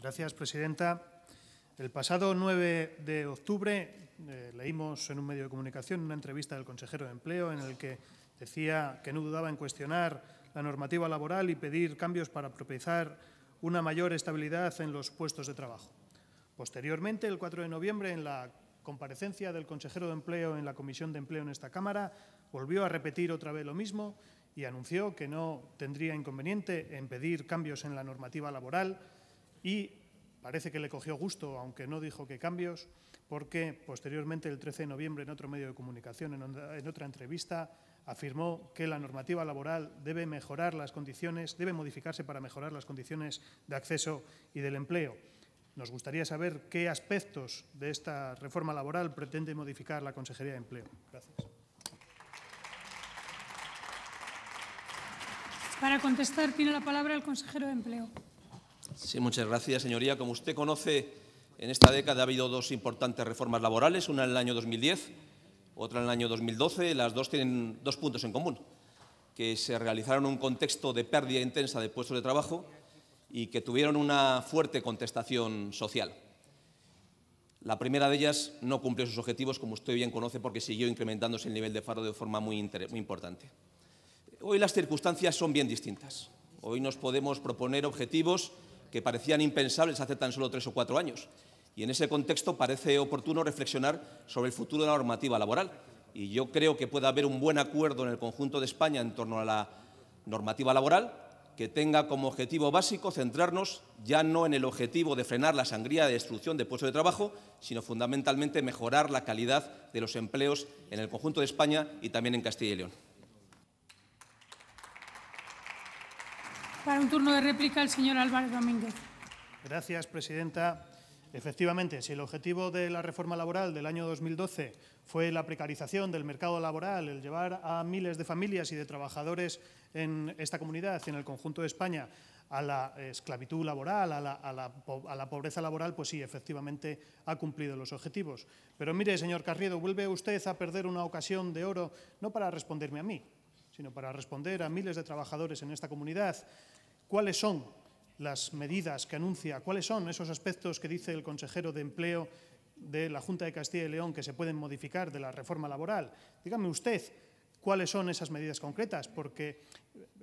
Gracias, presidenta. El pasado 9 de octubre eh, leímos en un medio de comunicación una entrevista del consejero de Empleo en el que decía que no dudaba en cuestionar la normativa laboral y pedir cambios para propiciar una mayor estabilidad en los puestos de trabajo. Posteriormente, el 4 de noviembre, en la comparecencia del consejero de Empleo en la Comisión de Empleo en esta Cámara, volvió a repetir otra vez lo mismo y anunció que no tendría inconveniente en pedir cambios en la normativa laboral y parece que le cogió gusto, aunque no dijo que cambios, porque posteriormente, el 13 de noviembre, en otro medio de comunicación, en, en otra entrevista, afirmó que la normativa laboral debe mejorar las condiciones, debe modificarse para mejorar las condiciones de acceso y del empleo. Nos gustaría saber qué aspectos de esta reforma laboral pretende modificar la Consejería de Empleo. Gracias. Para contestar tiene la palabra el consejero de Empleo. Sí, muchas gracias, señoría. Como usted conoce, en esta década ha habido dos importantes reformas laborales, una en el año 2010, otra en el año 2012. Las dos tienen dos puntos en común, que se realizaron en un contexto de pérdida intensa de puestos de trabajo y que tuvieron una fuerte contestación social. La primera de ellas no cumplió sus objetivos, como usted bien conoce, porque siguió incrementándose el nivel de faro de forma muy, muy importante. Hoy las circunstancias son bien distintas. Hoy nos podemos proponer objetivos que parecían impensables hace tan solo tres o cuatro años. Y en ese contexto parece oportuno reflexionar sobre el futuro de la normativa laboral. Y yo creo que puede haber un buen acuerdo en el conjunto de España en torno a la normativa laboral que tenga como objetivo básico centrarnos ya no en el objetivo de frenar la sangría de destrucción de puestos de trabajo, sino fundamentalmente mejorar la calidad de los empleos en el conjunto de España y también en Castilla y León. Para un turno de réplica, el señor Álvarez Domínguez. Gracias, presidenta. Efectivamente, si el objetivo de la reforma laboral del año 2012 fue la precarización del mercado laboral, el llevar a miles de familias y de trabajadores en esta comunidad y en el conjunto de España a la esclavitud laboral, a la, a la, pobreza laboral, pues sí, efectivamente ha cumplido los objetivos. Pero mire, señor Carriedo, vuelve usted a perder una ocasión de oro, no para responderme a mí, sino para responder a miles de trabajadores en esta comunidad cuáles son las medidas que anuncia, cuáles son esos aspectos que dice el consejero de Empleo de la Junta de Castilla y León que se pueden modificar de la reforma laboral. Dígame usted cuáles son esas medidas concretas, porque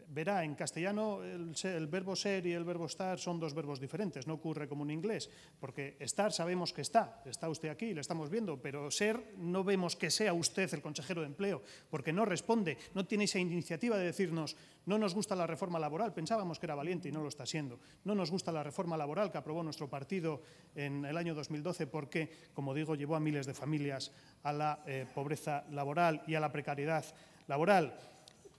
verá, en castellano el, verbo ser y el verbo estar son dos verbos diferentes, no ocurre como en inglés, porque estar sabemos que está, está usted aquí, le estamos viendo, pero ser no vemos que sea usted el consejero de empleo, porque no responde, no tiene esa iniciativa de decirnos, no nos gusta la reforma laboral, pensábamos que era valiente y no lo está siendo, no nos gusta la reforma laboral que aprobó nuestro partido en el año 2012 porque, como digo, llevó a miles de familias a la eh, pobreza laboral y a la precariedad laboral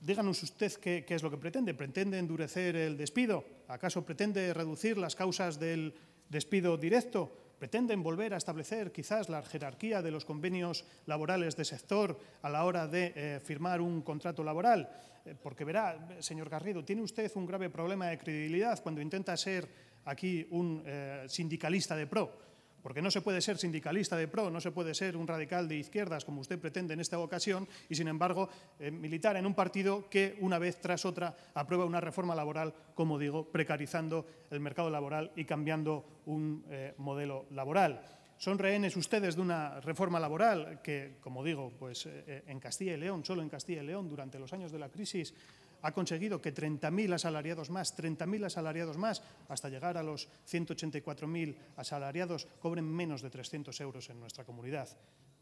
díganos usted qué, es lo que pretende. ¿Pretende endurecer el despido? ¿Acaso pretende reducir las causas del despido directo? ¿Pretenden volver a establecer quizás la jerarquía de los convenios laborales de sector a la hora de eh, firmar un contrato laboral? Eh, porque verá, señor Garrido, tiene usted un grave problema de credibilidad cuando intenta ser aquí un eh, sindicalista de pro porque no se puede ser sindicalista de pro, no se puede ser un radical de izquierdas, como usted pretende en esta ocasión, y sin embargo eh, militar en un partido que una vez tras otra aprueba una reforma laboral, como digo, precarizando el mercado laboral y cambiando un eh, modelo laboral. Son rehenes ustedes de una reforma laboral que, como digo, pues eh, en Castilla y León, solo en Castilla y León, durante los años de la crisis, ha conseguido que 30.000 asalariados más, 30.000 asalariados más, hasta llegar a los 184.000 asalariados, cobren menos de 300 euros en nuestra comunidad.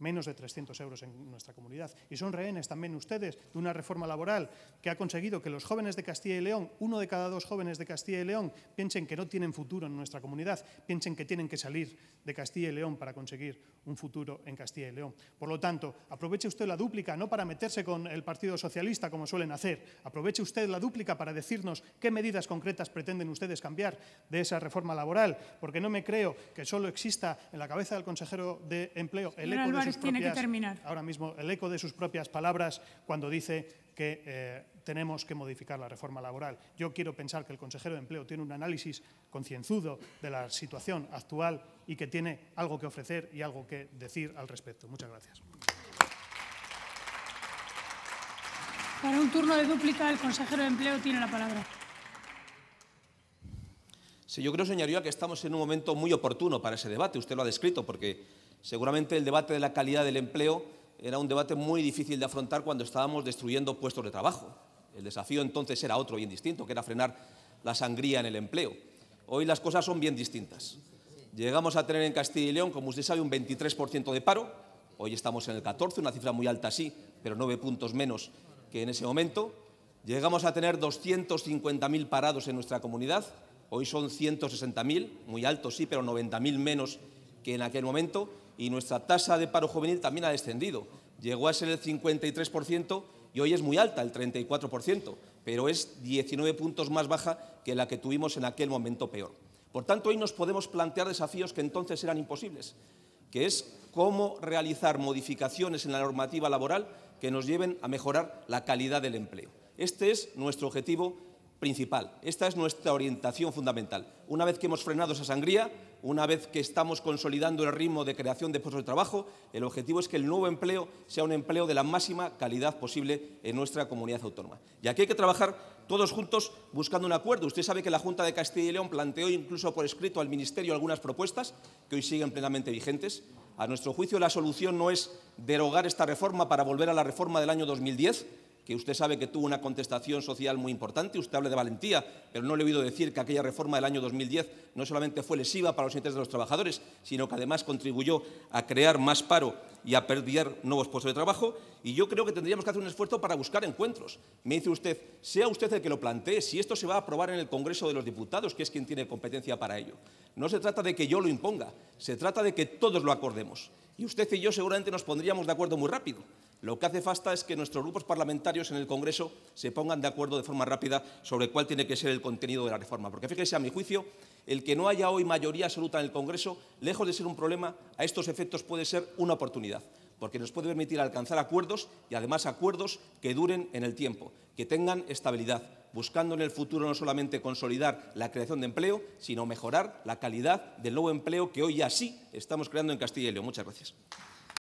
Menos de 300 euros en nuestra comunidad. Y son rehenes también ustedes de una reforma laboral que ha conseguido que los jóvenes de Castilla y León, uno de cada dos jóvenes de Castilla y León, piensen que no tienen futuro en nuestra comunidad, piensen que tienen que salir de Castilla y León para conseguir un futuro en Castilla y León. Por lo tanto, aproveche usted la dúplica no para meterse con el Partido Socialista como suelen hacer, aproveche usted la dúplica para decirnos qué medidas concretas pretenden ustedes cambiar de esa reforma laboral, porque no me creo que solo exista en la cabeza del consejero de Empleo el eco de sus propias, ahora mismo el eco de sus propias palabras cuando dice que eh, tenemos que modificar la reforma laboral. Yo quiero pensar que el consejero de Empleo tiene un análisis concienzudo de la situación actual y que tiene algo que ofrecer y algo que decir al respecto. Muchas gracias. Para un turno de dúplica, el consejero de Empleo tiene la palabra. Sí, yo creo, señoría, que estamos en un momento muy oportuno para ese debate. Usted lo ha descrito, porque seguramente el debate de la calidad del empleo era un debate muy difícil de afrontar cuando estábamos destruyendo puestos de trabajo. El desafío entonces era otro, bien distinto, que era frenar la sangría en el empleo. Hoy las cosas son bien distintas. Llegamos a tener en Castilla y León, como usted sabe, un 23% de paro. Hoy estamos en el 14, una cifra muy alta sí, pero nueve puntos menos que en ese momento llegamos a tener 250.000 parados en nuestra comunidad. Hoy son 160.000, muy altos sí, pero 90.000 menos que en aquel momento. Y nuestra tasa de paro juvenil también ha descendido. Llegó a ser el 53% y hoy es muy alta, el 34%, pero es 19 puntos más baja que la que tuvimos en aquel momento peor. Por tanto, hoy nos podemos plantear desafíos que entonces eran imposibles, que es cómo realizar modificaciones en la normativa laboral que nos lleven a mejorar la calidad del empleo. Este es nuestro objetivo principal, esta es nuestra orientación fundamental. Una vez que hemos frenado esa sangría, una vez que estamos consolidando el ritmo de creación de puestos de trabajo, el objetivo es que el nuevo empleo sea un empleo de la máxima calidad posible en nuestra comunidad autónoma. Y aquí hay que trabajar todos juntos buscando un acuerdo. Usted sabe que la Junta de Castilla y León planteó incluso por escrito al Ministerio algunas propuestas que hoy siguen plenamente vigentes. A nuestro juicio, la solución no es derogar esta reforma para volver a la reforma del año 2010, que usted sabe que tuvo una contestación social muy importante, usted habla de valentía, pero no le he oído decir que aquella reforma del año 2010 no solamente fue lesiva para los intereses de los trabajadores, sino que además contribuyó a crear más paro y a perder nuevos puestos de trabajo. Y yo creo que tendríamos que hacer un esfuerzo para buscar encuentros. Me dice usted, sea usted el que lo plantee, si esto se va a aprobar en el Congreso de los Diputados, que es quien tiene competencia para ello. No se trata de que yo lo imponga, se trata de que todos lo acordemos. Y usted y yo seguramente nos pondríamos de acuerdo muy rápido. Lo que hace falta es que nuestros grupos parlamentarios en el Congreso se pongan de acuerdo de forma rápida sobre cuál tiene que ser el contenido de la reforma. Porque fíjese, a mi juicio, el que no haya hoy mayoría absoluta en el Congreso, lejos de ser un problema, a estos efectos puede ser una oportunidad porque nos puede permitir alcanzar acuerdos y además acuerdos que duren en el tiempo, que tengan estabilidad, buscando en el futuro no solamente consolidar la creación de empleo, sino mejorar la calidad del nuevo empleo que hoy así estamos creando en Castilla y León. Muchas gracias.